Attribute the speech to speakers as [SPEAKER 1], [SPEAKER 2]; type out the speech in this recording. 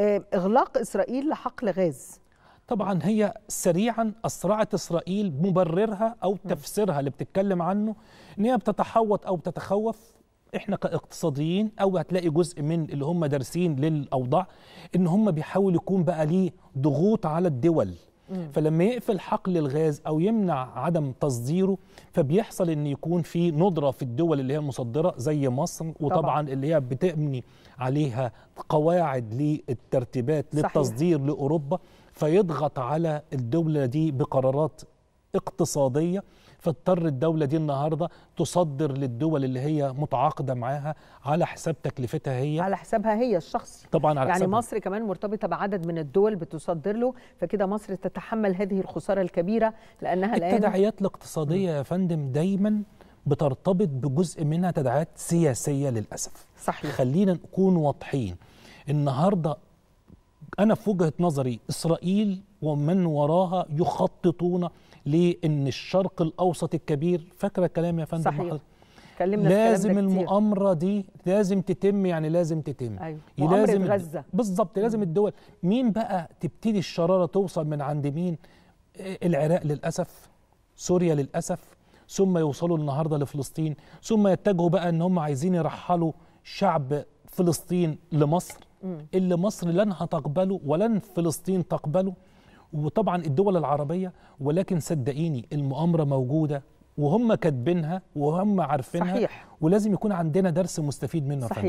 [SPEAKER 1] آه، اغلاق اسرائيل لحقل غاز طبعا هي سريعا اسرعت اسرائيل مبررها او تفسيرها اللي بتتكلم عنه ان هي بتتحوط او بتتخوف احنا كاقتصاديين او هتلاقي جزء من اللي هم دارسين للاوضاع ان هم بيحاولوا يكون بقى ليه ضغوط على الدول فلما يقفل حقل الغاز او يمنع عدم تصديره فبيحصل ان يكون في ندره في الدول اللي هي المصدره زي مصر وطبعا طبعا. اللي هي بتبني عليها قواعد للترتيبات للتصدير صحيح. لاوروبا فيضغط على الدوله دي بقرارات اقتصادية فاضطر الدولة دي النهاردة تصدر للدول اللي هي متعاقدة معاها على حساب تكلفتها هي على حسابها هي الشخصي طبعا على يعني حسابها. مصر كمان مرتبطة بعدد من الدول بتصدر له فكده مصر تتحمل هذه الخسارة الكبيرة لأنها الآن التداعيات الاقتصادية يا فندم دايما بترتبط بجزء منها تداعيات سياسية للأسف صحيح خلينا نكون واضحين النهاردة أنا في وجهة نظري إسرائيل ومن وراها يخططون لان الشرق الاوسط الكبير فاكره الكلام يا فندم صحيح. اتكلمنا لازم المؤامره دي لازم تتم يعني لازم تتم أيوة. لازم غزه بالظبط لازم الدول مين بقى تبتدي الشراره توصل من عند مين العراق للاسف سوريا للاسف ثم يوصلوا النهارده لفلسطين ثم يتجهوا بقى ان هم عايزين يرحلوا شعب فلسطين لمصر اللي مصر لن هتقبله ولن فلسطين تقبله وطبعا الدول العربية ولكن صدقيني المؤامرة موجودة وهم كاتبينها وهم عارفينها صحيح. ولازم يكون عندنا درس مستفيد منه صحيح.